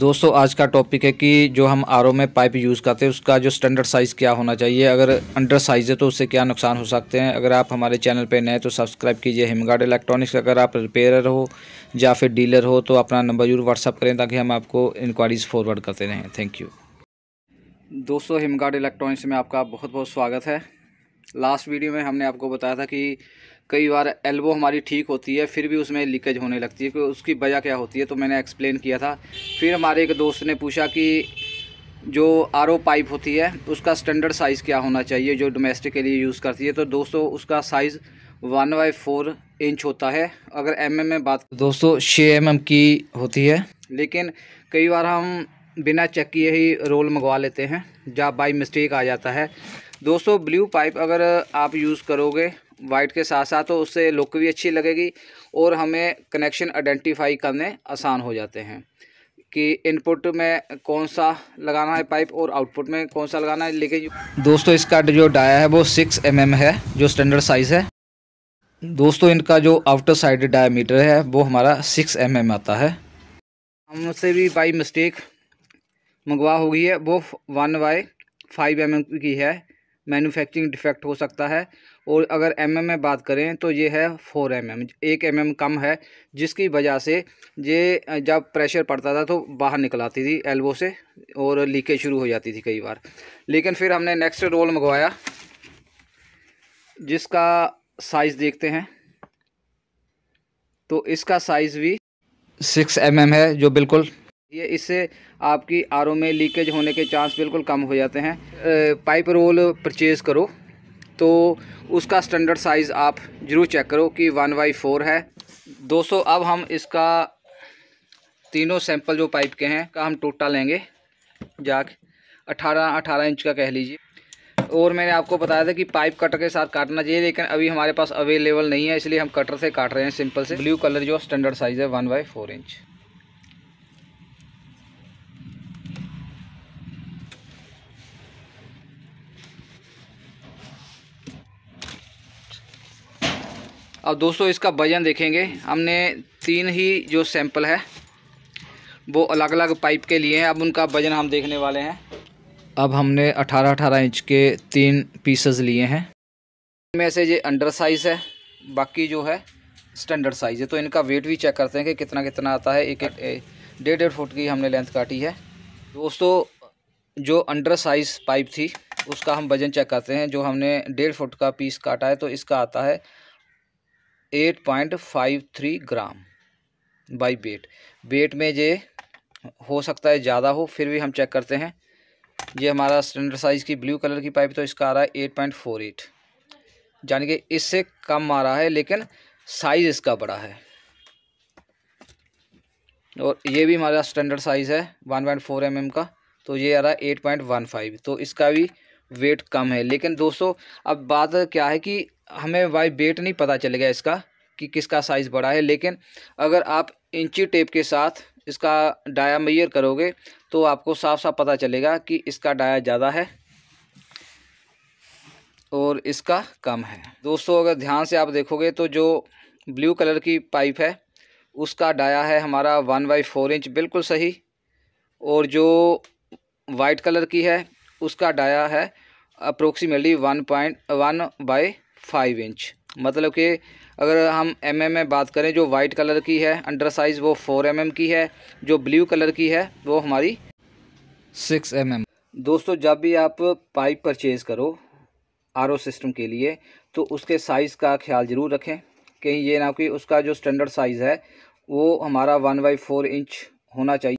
दोस्तों आज का टॉपिक है कि जो हम आर में पाइप यूज़ करते हैं उसका जो स्टैंडर्ड साइज़ क्या होना चाहिए अगर अंडर साइज़ है तो उससे क्या नुकसान हो सकते हैं अगर आप हमारे चैनल पर नए तो सब्सक्राइब कीजिए हिमगार्ड इलेक्ट्रॉनिक्स अगर आप रिपेयरर हो या फिर डीलर हो तो अपना नंबर जरूर व्हाट्सअप करें ताकि हम आपको इंक्वायरीज़ फॉरवर्ड करते रहें थैंक यू दोस्तों हिमगार्ड इलेक्ट्रॉनिक्स में आपका बहुत बहुत स्वागत है लास्ट वीडियो में हमने आपको बताया था कि कई बार एल्बो हमारी ठीक होती है फिर भी उसमें लीकेज होने लगती है उसकी वजह क्या होती है तो मैंने एक्सप्लेन किया था फिर हमारे एक दोस्त ने पूछा कि जो आर पाइप होती है उसका स्टैंडर्ड साइज़ क्या होना चाहिए जो डोमेस्टिक के लिए यूज़ करती है तो दोस्तों उसका size one by four inch होता है अगर एम mm में बात दोस्तों छः एम mm की होती है लेकिन कई बार हम बिना चेक किए ही रोल मंगवा लेते हैं जहाँ बाई मिस्टेक आ जाता है दोस्तों ब्लू पाइप अगर आप यूज़ करोगे वाइट के साथ साथ हो तो उससे लुक भी अच्छी लगेगी और हमें कनेक्शन आइडेंटिफाई करने आसान हो जाते हैं कि इनपुट में कौन सा लगाना है पाइप और आउटपुट में कौन सा लगाना है लेकिन दोस्तों इसका जो डाया है वो सिक्स एम mm है जो स्टैंडर्ड साइज़ है दोस्तों इनका जो आउटर साइड डायमीटर है वो हमारा सिक्स एम mm आता है हमसे भी बाई मिस्टेक मंगवा हो गई है वो वन बाई फाइव एम की है मैन्युफैक्चरिंग डिफेक्ट हो सकता है और अगर एम mm में बात करें तो ये है फोर एम एम एक एम कम है जिसकी वजह से ये जब प्रेशर पड़ता था तो बाहर निकल आती थी एल्बो से और लीकेज शुरू हो जाती थी कई बार लेकिन फिर हमने नेक्स्ट रोल मंगवाया जिसका साइज़ देखते हैं तो इसका साइज़ भी सिक्स एम mm है जो बिल्कुल ये इससे आपकी आर में लीकेज होने के चांस बिल्कुल कम हो जाते हैं पाइप रोल परचेज करो तो उसका स्टैंडर्ड साइज़ आप ज़रूर चेक करो कि वन बाई फोर है दोस्तों अब हम इसका तीनों सैंपल जो पाइप के हैं का हम टोटा लेंगे जाक अठारह अठारह इंच का कह लीजिए और मैंने आपको बताया था कि पाइप कटर के साथ काटना चाहिए लेकिन अभी हमारे पास अवेलेबल नहीं है इसलिए हम कटर से काट रहे हैं सिंपल से ब्लू कलर जो स्टैंडर्ड साइज़ है वन बाई फोर इंच अब दोस्तों इसका वजन देखेंगे हमने तीन ही जो सैंपल है वो अलग अलग पाइप के लिए हैं अब उनका वजन हम देखने वाले हैं अब हमने 18-18 इंच के तीन पीसेस लिए हैं इनमें से ये अंडर साइज़ है बाकी जो है स्टैंडर्ड साइज़ है तो इनका वेट भी चेक करते हैं कि कितना कितना आता है एक एक डेढ़ डेढ़ फुट की हमने लेंथ काटी है दोस्तों जो अंडर साइज़ पाइप थी उसका हम वज़न चेक करते हैं जो हमने डेढ़ फुट का पीस काटा है तो इसका आता है eight point five three gram by weight weight में ये हो सकता है ज़्यादा हो फिर भी हम चेक करते हैं ये हमारा स्टैंडर्ड साइज़ की ब्लू कलर की पाइप तो इसका आ रहा है एट पॉइंट फोर एट यानी कि इससे कम आ रहा है लेकिन साइज़ इसका बड़ा है और ये भी हमारा स्टैंडर्ड साइज़ है one point four m m का तो ये आ रहा है एट पॉइंट वन फाइव तो इसका भी वेट कम है लेकिन दोस्तों अब बात क्या है कि हमें बाई वेट नहीं पता चलेगा इसका कि किसका साइज़ बड़ा है लेकिन अगर आप इंची टेप के साथ इसका डाया मैयर करोगे तो आपको साफ साफ पता चलेगा कि इसका डाया ज़्यादा है और इसका कम है दोस्तों अगर ध्यान से आप देखोगे तो जो ब्लू कलर की पाइप है उसका डाया है हमारा वन बाई फोर इंच बिल्कुल सही और जो वाइट कलर की है उसका डाया है approximately one point one by five inch मतलब कि अगर हम एम एम में बात करें जो वाइट कलर की है अंडर साइज़ वो फोर एम एम की है जो ब्लू कलर की है वो हमारी सिक्स एम एम दोस्तों जब भी आप पाइप परचेज़ करो आर सिस्टम के लिए तो उसके साइज़ का ख्याल ज़रूर रखें कहीं ये ना कि उसका जो स्टैंडर्ड साइज़ है वो हमारा वन बाई फोर इंच होना चाहिए